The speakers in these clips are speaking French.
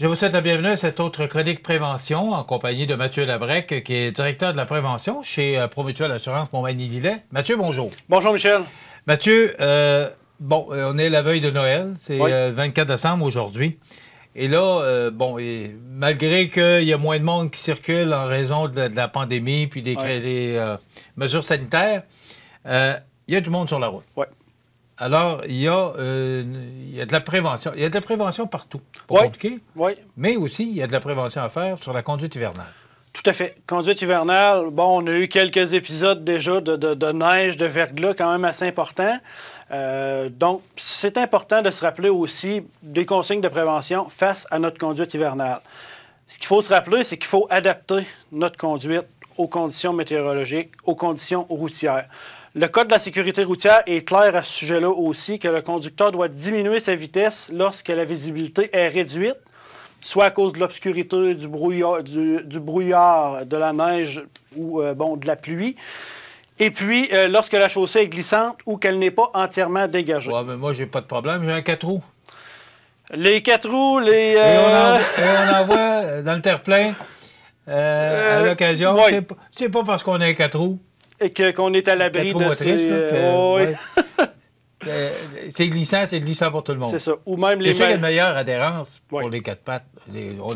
Je vous souhaite la bienvenue à cette autre chronique prévention en compagnie de Mathieu Labrec, qui est directeur de la prévention chez euh, Promutuelle Assurance Montmagny-Lillet. Mathieu, bonjour. Bonjour, Michel. Mathieu, euh, bon, euh, on est la veille de Noël. C'est le 24 décembre aujourd'hui. Et là, bon, malgré qu'il y a moins de monde qui circule en raison de la, pandémie puis des, mesures sanitaires, il y a du monde sur la route. Ouais. Alors, euh, il y, a, de la prévention. Il y a de la prévention partout, oui, Oui. Mais aussi, il y a de la prévention à faire sur la conduite hivernale. Tout à fait. Conduite hivernale, bon, on a eu quelques épisodes déjà de, de, neige, de verglas quand même assez important. Euh, donc, c'est important de se rappeler aussi des consignes de prévention face à notre conduite hivernale. Ce qu'il faut se rappeler, c'est qu'il faut adapter notre conduite aux conditions météorologiques, aux conditions routières. Le Code de la sécurité routière est clair à ce sujet-là aussi que le conducteur doit diminuer sa vitesse lorsque la visibilité est réduite, soit à cause de l'obscurité, du brouillard, de la neige ou euh, bon, de la pluie. Et puis, euh, lorsque la chaussée est glissante ou qu'elle n'est pas entièrement dégagée. Ouais, mais moi, j'ai pas de problème, j'ai un 4 roues. Les 4 roues, les. Et on en, euh, voit dans le terre-plein à l'occasion. C'est pas parce qu'on a un 4 roues et qu'on est à l'abri de ces... Euh, c'est glissant, c'est glissant pour tout le monde. C'est ça. Ou même les. C'est adhérences meilleure adhérence pour les quatre pattes.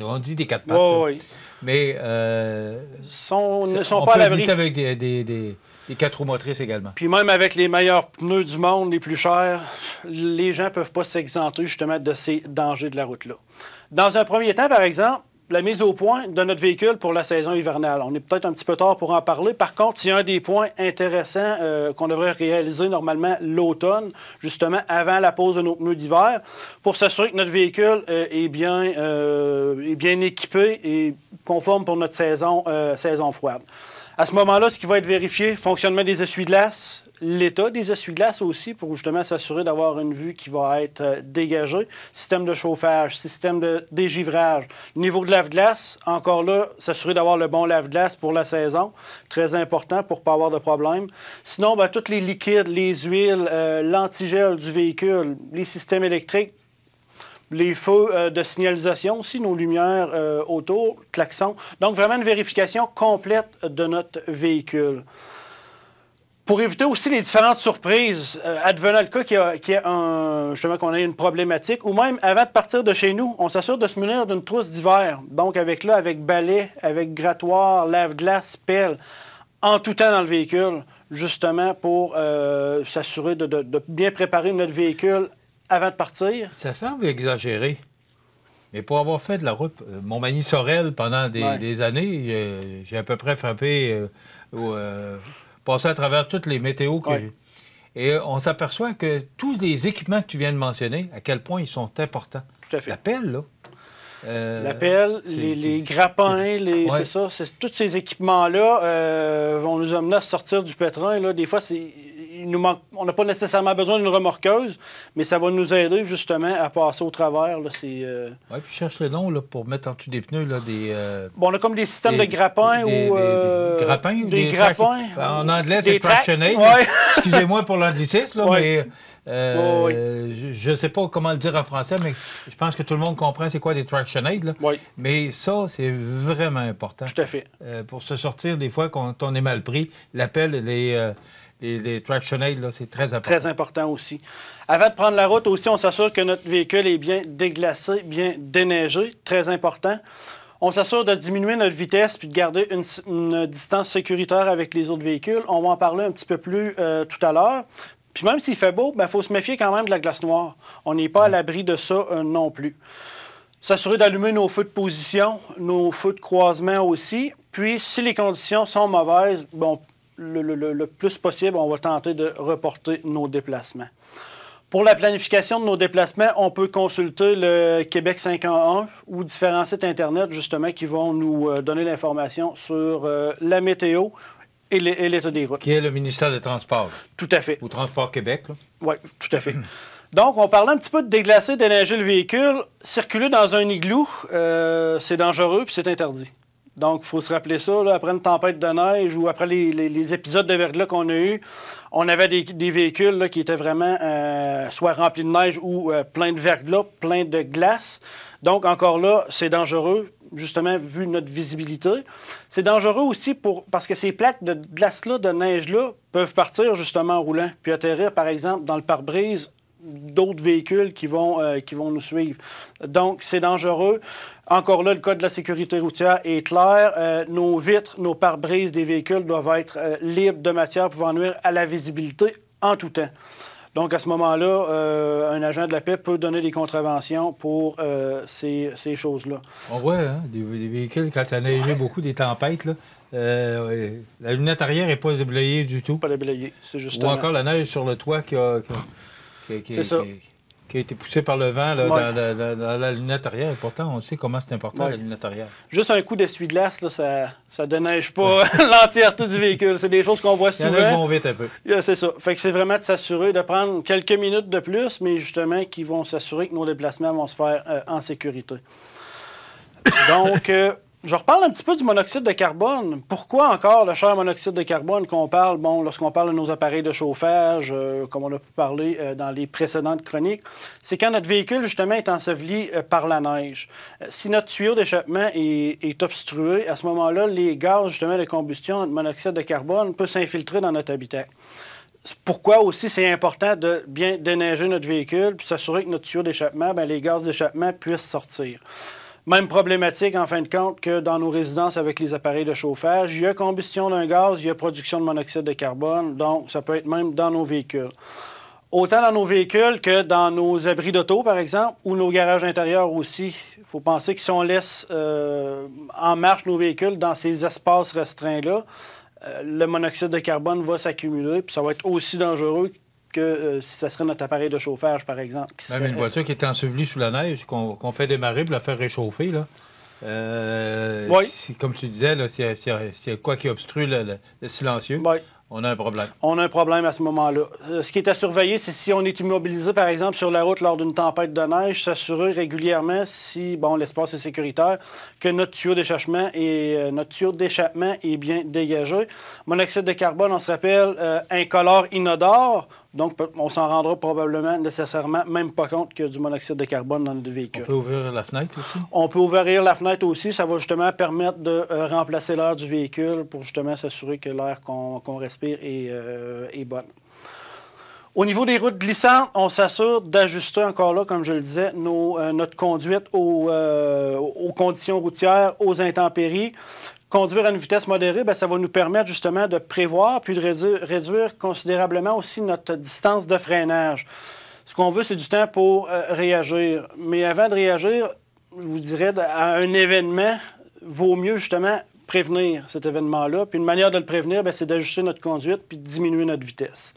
on, dit des quatre pattes. oui. mais euh, ne sont pas à l'abri. avec des, des, des, quatre roues motrices également. Puis même avec les meilleurs pneus du monde, les plus chers, les gens ne peuvent pas s'exenter justement de ces dangers de la route-là. Dans un premier temps, par exemple, la mise au point de notre véhicule pour la saison hivernale. On est peut-être un petit peu tard pour en parler. Par contre, il y a un des points intéressants euh, qu'on devrait réaliser normalement l'automne, justement avant la pause de nos pneus d'hiver, pour s'assurer que notre véhicule euh, est, bien, euh, bien équipé et conforme pour notre saison, saison froide. À ce moment-là, ce qui va être vérifié, fonctionnement des essuie-glaces, l'état des essuie-glaces aussi pour justement s'assurer d'avoir une vue qui va être euh, dégagée. Système de chauffage, système de dégivrage. Niveau de lave-glace, encore là, s'assurer d'avoir le bon lave-glace pour la saison. Très important pour ne pas avoir de problème. Sinon, ben, tous les liquides, les huiles, euh, l'antigel du véhicule, les systèmes électriques, les feux euh, de signalisation aussi, nos lumières autour, klaxons. Donc, vraiment une vérification complète de notre véhicule pour éviter aussi les différentes surprises, euh, advenant le cas qu'il y a, un, justement qu'on ait une problématique, ou même avant de partir de chez nous, on s'assure de se munir d'une trousse d'hiver. Donc avec là, avec balai, avec grattoir, lave-glace, pelle, en tout temps dans le véhicule, justement pour euh, s'assurer de, bien préparer notre véhicule avant de partir. Ça semble exagéré. Mais pour avoir fait de la route, euh, mon manie Sorel pendant des, années, j'ai à peu près frappé passer à travers toutes les météos que... Et on s'aperçoit que tous les équipements que tu viens de mentionner, à quel point ils sont importants. Tout à fait. La pelle, là. Euh, la pelle, les, grappins, les, c'est ça. Tous ces équipements-là euh, vont nous amener à sortir du pétrin. Là. Des fois, c'est on n'a pas nécessairement besoin d'une remorqueuse, mais ça va nous aider justement à passer au travers. Là, euh, Oui, puis cherche le nom pour mettre en dessous des pneus là, des. Euh, bon, on a comme des systèmes de grappins des, ou. Des, euh, grappins ben, En anglais, c'est traction aid. Excusez-moi pour l'anglicisme, mais. Je ne sais pas comment le dire en français, mais je pense que tout le monde comprend c'est quoi des traction aid. Mais ça, c'est vraiment important. Tout à fait. pour se sortir des fois quand on est mal pris, l'appel, les, les, les tractionnels, c'est très important. Très important aussi. Avant de prendre la route aussi, on s'assure que notre véhicule est bien déglacé, bien déneigé, très important. On s'assure de diminuer notre vitesse puis de garder une, distance sécuritaire avec les autres véhicules. On va en parler un petit peu plus euh, tout à l'heure. Puis même s'il fait beau, il ben, faut se méfier quand même de la glace noire. On n'est pas à l'abri de ça euh, non plus. S'assurer d'allumer nos feux de position, nos feux de croisement aussi. Puis si les conditions sont mauvaises, bon, le, plus possible, on va tenter de reporter nos déplacements. Pour la planification de nos déplacements, on peut consulter le Québec 511 ou différents sites Internet, justement, qui vont nous euh, donner l'information sur euh, la météo et l'état des routes. Qui est le ministère des Transports. Tout à fait. Ou Transport Québec. Oui, tout à fait. Donc, on parlait un petit peu de déglacer, déneiger le véhicule. Circuler dans un igloo, euh, c'est dangereux puis c'est interdit. Donc, il faut se rappeler ça, après une tempête de neige ou après les, épisodes de verglas qu'on a eus, on avait des, véhicules qui étaient vraiment euh, soit remplis de neige ou euh, plein de verglas, plein de glace. Donc, encore là, c'est dangereux, justement, vu notre visibilité. C'est dangereux aussi pour, parce que ces plaques de glace-là, de neige-là, peuvent partir justement en roulant, puis atterrir, par exemple, dans le pare-brise d'autres véhicules qui vont, euh, qui vont nous suivre. Donc, c'est dangereux. Encore là, le Code de la sécurité routière est clair. Euh, nos vitres, nos pare-brises des véhicules doivent être euh, libres de matière pouvant nuire à la visibilité en tout temps. Donc, à ce moment-là, un agent de la paix peut donner des contraventions pour ces, choses-là. On voit hein, des, véhicules, quand il a neigé beaucoup, des tempêtes, là, la lunette arrière n'est pas déblayée du tout. Pas déblayée, c'est juste. Ou encore la neige sur le toit qui qui, a été poussé par le vent dans, la, lunette arrière. pourtant, on sait comment c'est important, la lunette arrière. Juste un coup d'essuie-glace, là, ça, ne déneige pas l'entière l'entièreté du véhicule. C'est des choses qu'on voit souvent. Il y vite un peu. c'est ça. Fait que c'est vraiment de s'assurer de prendre quelques minutes de plus, mais justement qui vont s'assurer que nos déplacements vont se faire euh, en sécurité. Donc... Euh, je reparle un petit peu du monoxyde de carbone. Pourquoi encore le cher monoxyde de carbone qu'on parle, bon, lorsqu'on parle de nos appareils de chauffage, euh, comme on a pu parler euh, dans les précédentes chroniques, c'est quand notre véhicule, justement, est enseveli euh, par la neige. si notre tuyau d'échappement est, obstrué, à ce moment-là, les gaz, justement, de combustion, notre monoxyde de carbone, peut s'infiltrer dans notre habitat. Pourquoi aussi c'est important de bien déneiger notre véhicule, puis s'assurer que notre tuyau d'échappement, ben, les gaz d'échappement puissent sortir. Même problématique, en fin de compte, que dans nos résidences avec les appareils de chauffage. Il y a combustion d'un gaz, il y a production de monoxyde de carbone, donc ça peut être même dans nos véhicules. Autant dans nos véhicules que dans nos abris d'auto, par exemple, ou nos garages intérieurs aussi. Il faut penser que si on laisse euh, en marche nos véhicules dans ces espaces restreints-là, euh, le monoxyde de carbone va s'accumuler, puis ça va être aussi dangereux que euh, si ça serait notre appareil de chauffage, par exemple. Même une voiture qui est ensevelie sous la neige, qu'on fait démarrer pour la faire réchauffer, euh, oui. comme tu disais, c'est quoi qui obstrue le, silencieux. On a un problème. On a un problème à ce moment-là. Euh, ce qui est à surveiller, c'est si on est immobilisé, par exemple, sur la route lors d'une tempête de neige, s'assurer régulièrement, si bon, l'espace est sécuritaire, que notre tuyau d'échappement est, notre tuyau d'échappement est bien dégagé. Mon Monoxyde de carbone, on se rappelle, incolore, inodore. Donc, on s'en rendra probablement nécessairement même pas compte qu'il y a du monoxyde de carbone dans le véhicule. On peut ouvrir la fenêtre aussi? On peut ouvrir la fenêtre aussi. Ça va justement permettre de euh, remplacer l'air du véhicule pour justement s'assurer que l'air qu'on respire est, euh, bonne. Au niveau des routes glissantes, on s'assure d'ajuster encore là, comme je le disais, euh, notre conduite aux, conditions routières, aux intempéries. Conduire à une vitesse modérée, ben, ça va nous permettre justement de prévoir puis de réduire, considérablement aussi notre distance de freinage. Ce qu'on veut, c'est du temps pour euh, réagir. Mais avant de réagir, je vous dirais, à un événement, vaut mieux justement prévenir cet événement-là. Puis une manière de le prévenir, ben, c'est d'ajuster notre conduite puis de diminuer notre vitesse.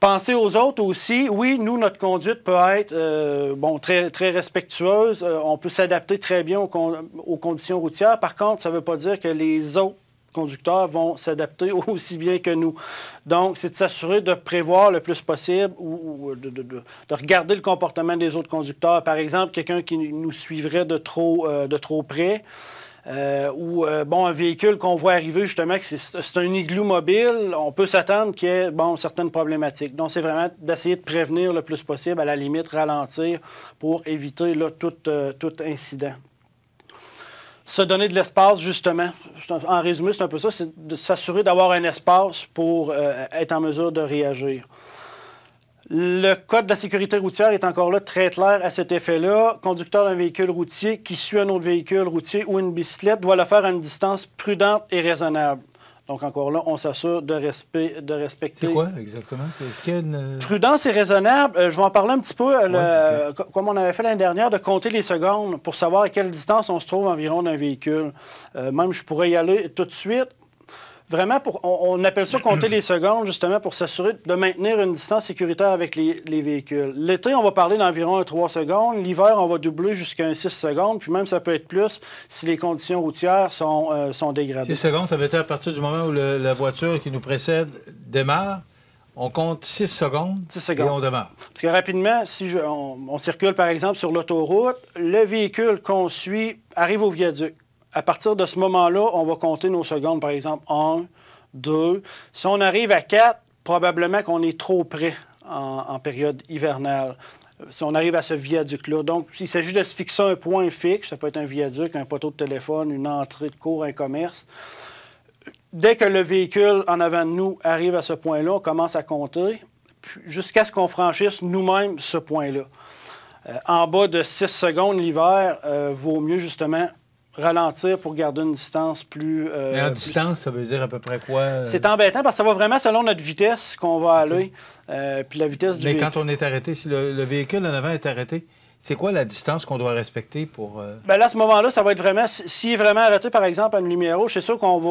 Pensez aux autres aussi. Oui, nous, notre conduite peut être euh, très, très respectueuse. Euh, on peut s'adapter très bien aux, conditions routières. Par contre, ça ne veut pas dire que les autres conducteurs vont s'adapter aussi bien que nous. Donc, c'est de s'assurer de prévoir le plus possible ou, de, regarder le comportement des autres conducteurs. Par exemple, quelqu'un qui nous suivrait de euh, de trop près. Euh, ou euh, bon, un véhicule qu'on voit arriver justement, c'est un igloo mobile, on peut s'attendre qu'il y ait bon, certaines problématiques. Donc, c'est vraiment d'essayer de prévenir le plus possible, à la limite ralentir pour éviter euh, tout, incident se donner de l'espace, justement. En résumé, c'est un peu ça, c'est de s'assurer d'avoir un espace pour être en mesure de réagir. Le Code de la sécurité routière est encore là très clair à cet effet-là. Conducteur d'un véhicule routier qui suit un autre véhicule routier ou une bicyclette doit le faire à une distance prudente et raisonnable. Donc, encore là, on s'assure de, respect, de respecter. C'est quoi exactement? Euh, Prudence et raisonnable. Euh, je vais en parler un petit peu, euh, comme on avait fait l'année dernière, de compter les secondes pour savoir à quelle distance on se trouve environ d'un véhicule. même, je pourrais y aller tout de suite vraiment, pour, on, appelle ça compter les secondes, justement, pour s'assurer de maintenir une distance sécuritaire avec les, véhicules. L'été, on va parler d'environ 3 secondes. L'hiver, on va doubler jusqu'à 6 secondes. Puis même, ça peut être plus si les conditions routières sont, euh, dégradées. 6 secondes, ça veut dire à partir du moment où la voiture qui nous précède démarre. On compte 6 secondes, secondes, et on Parce que rapidement, si on, on circule par exemple sur l'autoroute, le véhicule qu'on suit arrive au viaduc à partir de ce moment-là, on va compter nos secondes, par exemple 1, 2. Si on arrive à 4, probablement qu'on est trop près en, période hivernale. Si on arrive à ce viaduc-là. Donc, il s'agit de se fixer un point fixe. Ça peut être un viaduc, un poteau de téléphone, une entrée de cours, un commerce. Dès que le véhicule en avant de nous arrive à ce point-là, on commence à compter jusqu'à ce qu'on franchisse nous-mêmes ce point-là. Euh, en bas de 6 secondes l'hiver, euh, vaut mieux justement ralentir pour garder une distance plus. Euh, Mais en distance, ça veut dire à peu près quoi? Euh? C'est embêtant parce que ça va vraiment selon notre vitesse qu'on va aller. Euh, puis la vitesse du. Mais quand on est arrêté, si le, véhicule en avant est arrêté, c'est quoi la distance qu'on doit respecter pour. Euh, Bien là, à ce moment-là, ça va être vraiment. si vraiment arrêté, par exemple, à une lumière rouge, c'est sûr qu'on va,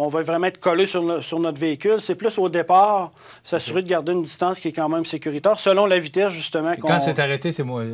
on, va vraiment être collé sur, notre véhicule. C'est plus au départ, s'assurer de garder une distance qui est quand même sécuritaire, selon la vitesse, justement. quand c'est arrêté, c'est moi.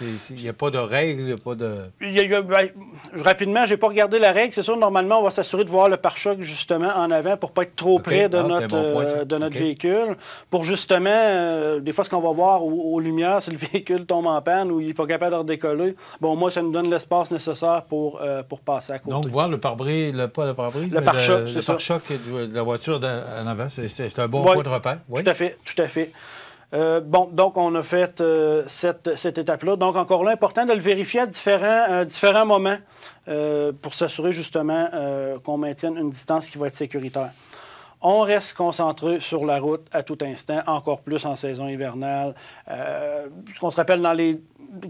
Il n'y a pas de règle, il n'y a pas de. Ben, rapidement, je n'ai pas regardé la règle. C'est sûr, normalement, on va s'assurer de voir le pare-choc, justement, en avant pour ne pas être trop près de ah, notre, euh, de notre véhicule. Pour justement, euh, des fois, ce qu'on va voir aux, lumières, c'est le véhicule tombe en panne ou il capable de décoller. bon, moi, ça nous donne l'espace nécessaire pour, euh, pour passer à côté. Donc, voir le pare brise le, pas de pare brise le pare-choc, le pare ça. de la voiture en avant, c'est, un bon point de repère. Oui. Tout à fait, tout à fait. Euh, bon, donc on a fait euh, cette, cette étape-là. Donc encore là, important de le vérifier à différents, différents moments pour s'assurer justement qu'on maintienne une distance qui va être sécuritaire. On reste concentré sur la route à tout instant, encore plus en saison hivernale. Euh, ce qu'on se rappelle dans les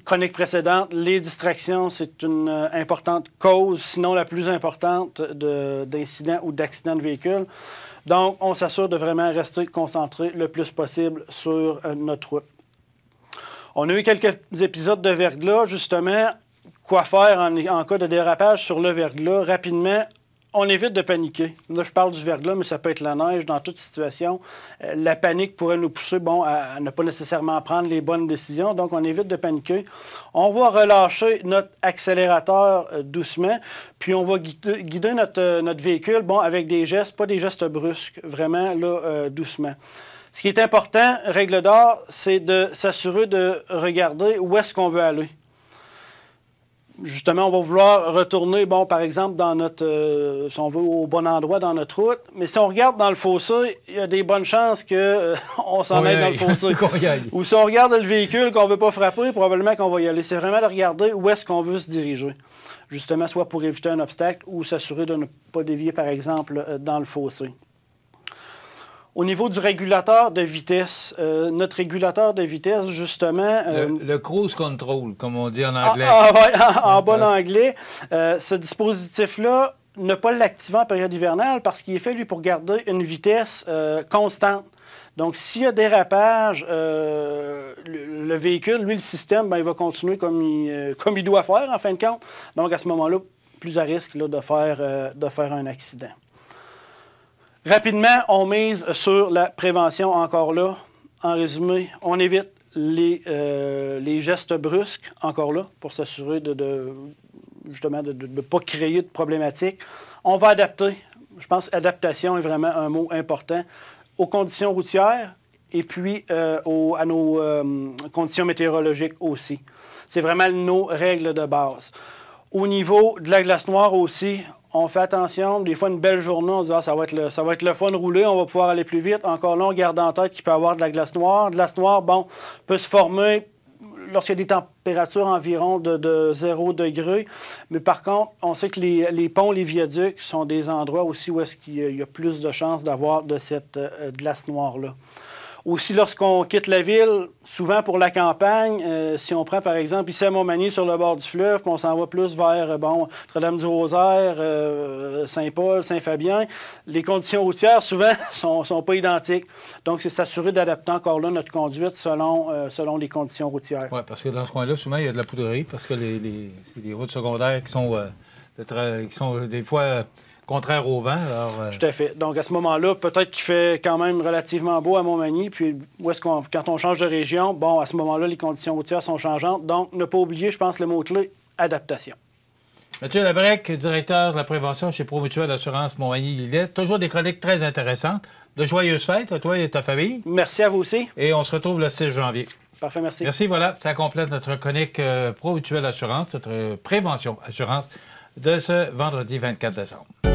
chroniques précédentes, les distractions, c'est une euh, importante cause, sinon la plus importante, d'incidents ou d'accidents de véhicules. Donc, on s'assure de vraiment rester concentré le plus possible sur euh, notre route. On a eu quelques épisodes de verglas, justement. Quoi faire en, en cas de dérapage sur le verglas? Rapidement, on évite de paniquer. Là, je parle du verglas, mais ça peut être la neige dans toute situation. Euh, la panique pourrait nous pousser bon, à, ne pas nécessairement prendre les bonnes décisions. Donc, on évite de paniquer. On va relâcher notre accélérateur euh, doucement, puis on va guider, notre, euh, notre, véhicule bon, avec des gestes, pas des gestes brusques, vraiment là, doucement. Ce qui est important, règle d'or, c'est de s'assurer de regarder où est-ce qu'on veut aller justement, on va vouloir retourner, bon, par exemple, dans notre, euh, si on veut, au bon endroit dans notre route. Mais si on regarde dans le fossé, il y a des bonnes chances qu'on euh, on s'en aille dans le fossé. Ou si on regarde le véhicule qu'on ne veut pas frapper, probablement qu'on va y aller. C'est vraiment de regarder où est-ce qu'on veut se diriger. Justement, soit pour éviter un obstacle ou s'assurer de ne pas dévier, par exemple, euh, dans le fossé. Au niveau du régulateur de vitesse, euh, notre régulateur de vitesse, justement... Euh, le, cruise control, comme on dit en ah, anglais. Ah, en, bon anglais. Euh, ce dispositif-là, ne pas l'activer en période hivernale parce qu'il est fait, lui, pour garder une vitesse constante. Donc, s'il y a dérapage, le, véhicule, lui, le système, ben, il va continuer comme il, comme il doit faire, en fin de compte. Donc, à ce moment-là, plus à risque là, de, faire, de faire un accident. Rapidement, on mise sur la prévention encore là. En résumé, on évite les, euh, les gestes brusques encore là pour s'assurer de, justement de ne pas créer de problématiques. On va adapter. Je pense adaptation est vraiment un mot important aux conditions routières et puis euh, aux, à nos euh, conditions météorologiques aussi. C'est vraiment nos règles de base. Au niveau de la glace noire aussi, on fait attention. Des fois, une belle journée, on se dit ah, ça, va être le, ça va être fun roulé, on va pouvoir aller plus vite. Encore là, on garde en tête qu'il peut y avoir de la glace noire. De la glace noire, bon, peut se former lorsqu'il y a des températures environ de, 0 degré. Mais par contre, on sait que les, les ponts, les viaducs sont des endroits aussi où est-ce qu'il y a plus de chances d'avoir de cette euh, glace noire-là. Aussi, lorsqu'on quitte la ville, souvent pour la campagne, euh, si on prend par exemple ici à Montmagny sur le bord du fleuve, puis on s'en va plus vers euh, bon, Notre-Dame-du-Rosaire, euh, Saint-Paul, Saint-Fabien, les conditions routières souvent sont, sont pas identiques. Donc, c'est s'assurer d'adapter encore là notre conduite selon, selon les conditions routières. Oui, parce que dans ce coin-là, souvent, il y a de la poudrerie parce que les, c'est des routes secondaires qui sont des fois Contraire au vent. Alors, euh, Tout à fait. Donc, à ce moment-là, peut-être qu'il fait quand même relativement beau à Montmagny. Puis, où est-ce qu'on, quand on change de région, bon, à ce moment-là, les conditions routières sont changeantes. Donc, ne pas oublier, je pense, le mot-clé adaptation. Mathieu Labrec, directeur de la prévention chez Promutuelle Assurance Montmagny-Lillet. Toujours des chroniques très intéressantes. De joyeuses fêtes à toi et à ta famille. Merci à vous aussi. Et on se retrouve le 6 janvier. Parfait, merci. Merci, voilà. Ça complète notre chronique euh, Assurance, notre prévention assurance de ce vendredi 24 décembre.